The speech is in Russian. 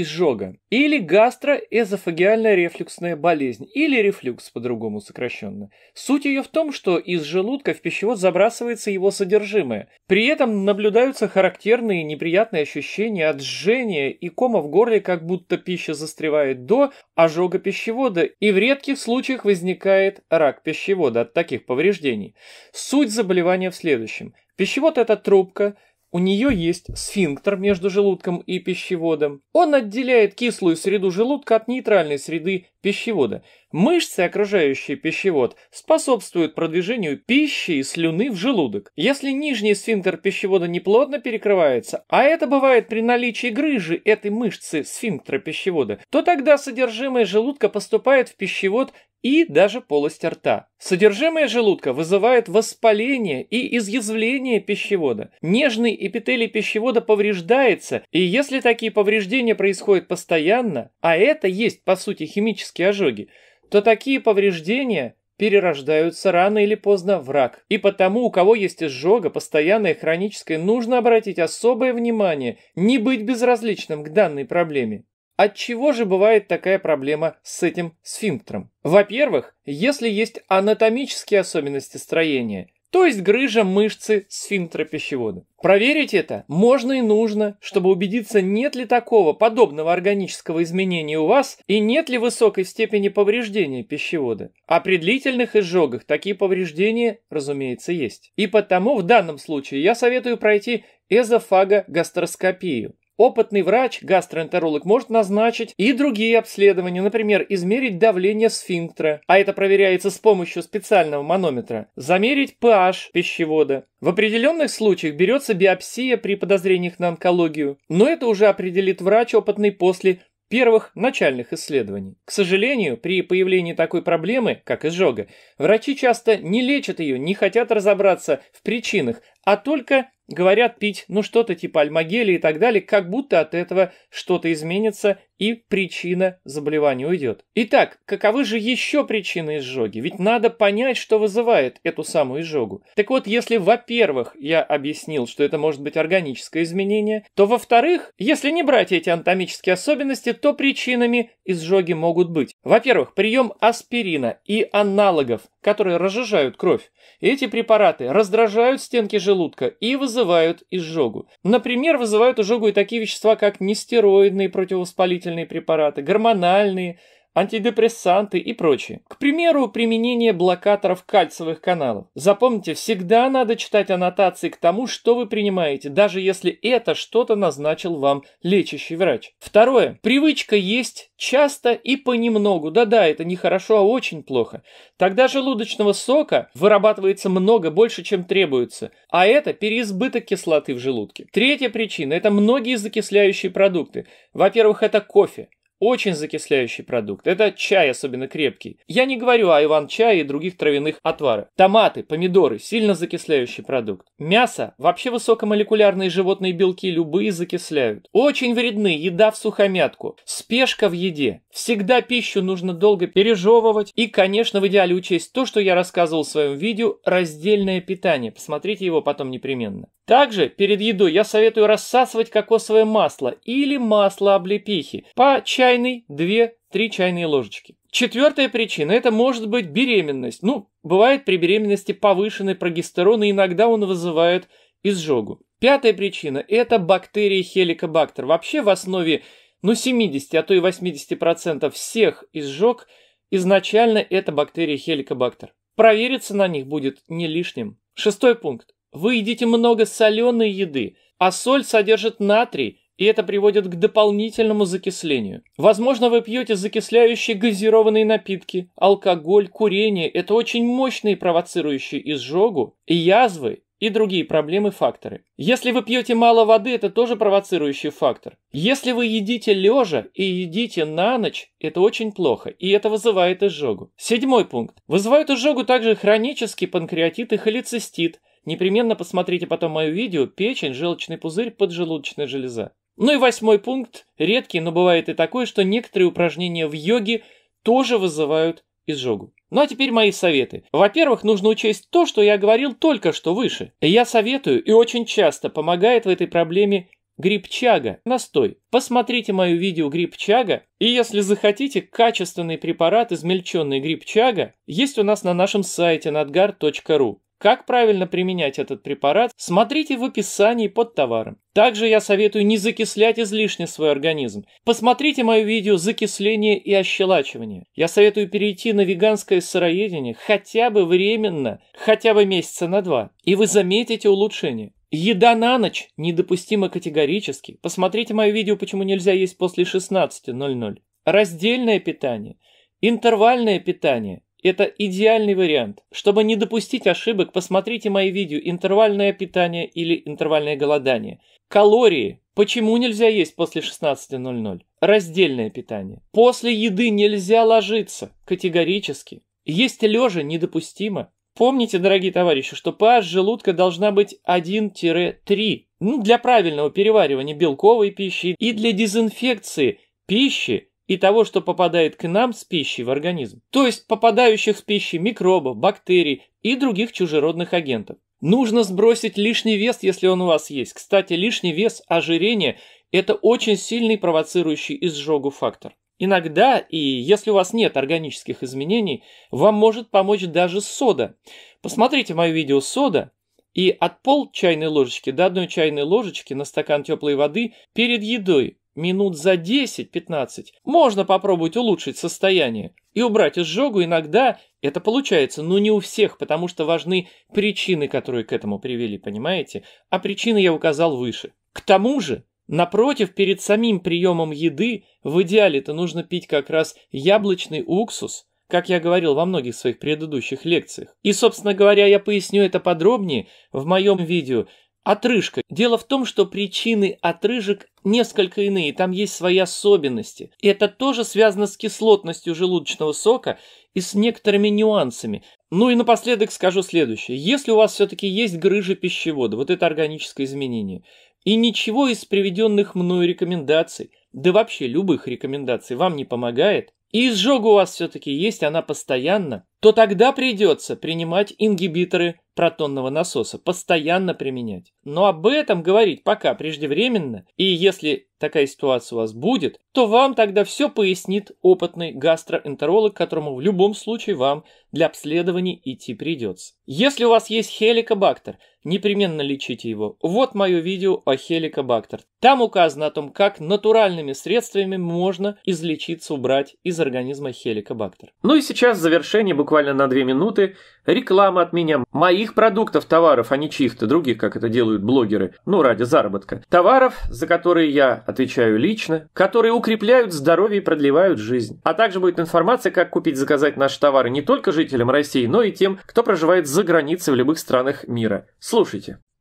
изжога, или гастроэзофагиальная рефлюксная болезнь, или рефлюкс по-другому сокращенно. Суть ее в том, что из желудка в пищевод забрасывается его содержимое. При этом наблюдаются характерные неприятные ощущения от жжения и кома в горле, как будто пища застревает до ожога пищевода, и в редких случаях возникает рак пищевода от таких повреждений. Суть заболевания в следующем. Пищевод – это трубка, у нее есть сфинктер между желудком и пищеводом. Он отделяет кислую среду желудка от нейтральной среды пищевода. Мышцы, окружающие пищевод, способствуют продвижению пищи и слюны в желудок. Если нижний сфинктер пищевода неплотно перекрывается, а это бывает при наличии грыжи этой мышцы сфинктера пищевода, то тогда содержимое желудка поступает в пищевод и даже полость рта. Содержимое желудка вызывает воспаление и изъязвление пищевода. Нежный эпителий пищевода повреждается, и если такие повреждения происходят постоянно, а это есть по сути химическое химические ожоги, то такие повреждения перерождаются рано или поздно в рак. И потому, у кого есть изжога, постоянная и хроническая, нужно обратить особое внимание, не быть безразличным к данной проблеме. От чего же бывает такая проблема с этим сфинктером? Во-первых, если есть анатомические особенности строения – то есть грыжа мышцы сфинктера пищевода. Проверить это можно и нужно, чтобы убедиться, нет ли такого подобного органического изменения у вас и нет ли высокой степени повреждения пищевода. О при длительных изжогах такие повреждения, разумеется, есть. И потому в данном случае я советую пройти эзофагогастроскопию. Опытный врач, гастроэнтеролог, может назначить и другие обследования, например, измерить давление сфинктера, а это проверяется с помощью специального манометра, замерить pH пищевода. В определенных случаях берется биопсия при подозрениях на онкологию, но это уже определит врач опытный после первых начальных исследований. К сожалению, при появлении такой проблемы, как изжога, врачи часто не лечат ее, не хотят разобраться в причинах, а только говорят пить, ну что-то типа альмагели и так далее, как будто от этого что-то изменится и причина заболевания уйдет. Итак, каковы же еще причины изжоги? Ведь надо понять, что вызывает эту самую изжогу. Так вот, если, во-первых, я объяснил, что это может быть органическое изменение, то, во-вторых, если не брать эти анатомические особенности, то причинами изжоги могут быть. Во-первых, прием аспирина и аналогов, которые разжижают кровь. Эти препараты раздражают стенки желудка, желудка и вызывают изжогу. Например, вызывают изжогу и такие вещества, как нестероидные противовоспалительные препараты, гормональные, антидепрессанты и прочее. К примеру, применение блокаторов кальцевых каналов. Запомните, всегда надо читать аннотации к тому, что вы принимаете, даже если это что-то назначил вам лечащий врач. Второе. Привычка есть часто и понемногу. Да-да, это не хорошо, а очень плохо. Тогда желудочного сока вырабатывается много, больше, чем требуется. А это переизбыток кислоты в желудке. Третья причина – это многие закисляющие продукты. Во-первых, это кофе. Очень закисляющий продукт. Это чай, особенно крепкий. Я не говорю о иван-чае и других травяных отварах. Томаты, помидоры – сильно закисляющий продукт. Мясо – вообще высокомолекулярные животные белки любые закисляют. Очень вредны еда в сухомятку, спешка в еде. Всегда пищу нужно долго пережевывать. И, конечно, в идеале учесть то, что я рассказывал в своем видео – раздельное питание. Посмотрите его потом непременно. Также перед едой я советую рассасывать кокосовое масло или масло облепихи по чайной 2-3 чайные ложечки. Четвертая причина – это может быть беременность. Ну, бывает при беременности повышенный прогестерон, и иногда он вызывает изжогу. Пятая причина – это бактерии хеликобактер. Вообще в основе ну, 70, а то и 80% всех изжог изначально это бактерии хеликобактер. Провериться на них будет не лишним. Шестой пункт. Вы едите много соленой еды, а соль содержит натрий, и это приводит к дополнительному закислению. Возможно, вы пьете закисляющие газированные напитки, алкоголь, курение. Это очень мощные провоцирующие изжогу и язвы, и другие проблемы-факторы. Если вы пьете мало воды, это тоже провоцирующий фактор. Если вы едите лежа и едите на ночь, это очень плохо, и это вызывает изжогу. Седьмой пункт. Вызывают изжогу также хронический панкреатит и холецистит, Непременно посмотрите потом мое видео «Печень, желчный пузырь, поджелудочная железа». Ну и восьмой пункт, редкий, но бывает и такой, что некоторые упражнения в йоге тоже вызывают изжогу. Ну а теперь мои советы. Во-первых, нужно учесть то, что я говорил только что выше. Я советую и очень часто помогает в этой проблеме грибчага, настой. Посмотрите мое видео грибчага, и если захотите, качественный препарат, измельченный грибчага, есть у нас на нашем сайте надгар.ру. Как правильно применять этот препарат, смотрите в описании под товаром. Также я советую не закислять излишне свой организм. Посмотрите мое видео «Закисление и ощелачивание». Я советую перейти на веганское сыроедение хотя бы временно, хотя бы месяца на два, и вы заметите улучшение. Еда на ночь недопустима категорически. Посмотрите мое видео «Почему нельзя есть после 16.00». Раздельное питание, интервальное питание, это идеальный вариант. Чтобы не допустить ошибок, посмотрите мои видео «Интервальное питание» или «Интервальное голодание». Калории. Почему нельзя есть после 16.00? Раздельное питание. После еды нельзя ложиться. Категорически. Есть лежа недопустимо. Помните, дорогие товарищи, что pH желудка должна быть 1-3. Ну, для правильного переваривания белковой пищи и для дезинфекции пищи и того, что попадает к нам с пищей в организм, то есть попадающих с пищей микробов, бактерий и других чужеродных агентов. Нужно сбросить лишний вес, если он у вас есть. Кстати, лишний вес, ожирение – это очень сильный провоцирующий изжогу фактор. Иногда, и если у вас нет органических изменений, вам может помочь даже сода. Посмотрите мое видео «Сода», и от пол чайной ложечки до одной чайной ложечки на стакан теплой воды перед едой Минут за 10-15 можно попробовать улучшить состояние и убрать изжогу. Иногда это получается, но не у всех, потому что важны причины, которые к этому привели, понимаете? А причины я указал выше. К тому же, напротив, перед самим приемом еды в идеале-то нужно пить как раз яблочный уксус, как я говорил во многих своих предыдущих лекциях. И, собственно говоря, я поясню это подробнее в моем видео Отрыжка. Дело в том, что причины отрыжек несколько иные, там есть свои особенности. И это тоже связано с кислотностью желудочного сока и с некоторыми нюансами. Ну и напоследок скажу следующее. Если у вас все-таки есть грыжа пищевода, вот это органическое изменение, и ничего из приведенных мною рекомендаций, да вообще любых рекомендаций вам не помогает, и изжога у вас все-таки есть, она постоянно, то тогда придется принимать ингибиторы протонного насоса, постоянно применять. Но об этом говорить пока преждевременно, и если такая ситуация у вас будет, то вам тогда все пояснит опытный гастроэнтеролог, которому в любом случае вам для обследований идти придется. Если у вас есть хеликобактер, непременно лечите его. Вот мое видео о хеликобактер. Там указано о том, как натуральными средствами можно излечиться, убрать из организма хеликобактер. Ну и сейчас в завершение буквально буквально на две минуты, реклама от меня, моих продуктов, товаров, а не чьих-то других, как это делают блогеры, ну, ради заработка. Товаров, за которые я отвечаю лично, которые укрепляют здоровье и продлевают жизнь. А также будет информация, как купить, заказать наши товары не только жителям России, но и тем, кто проживает за границей в любых странах мира. Слушайте.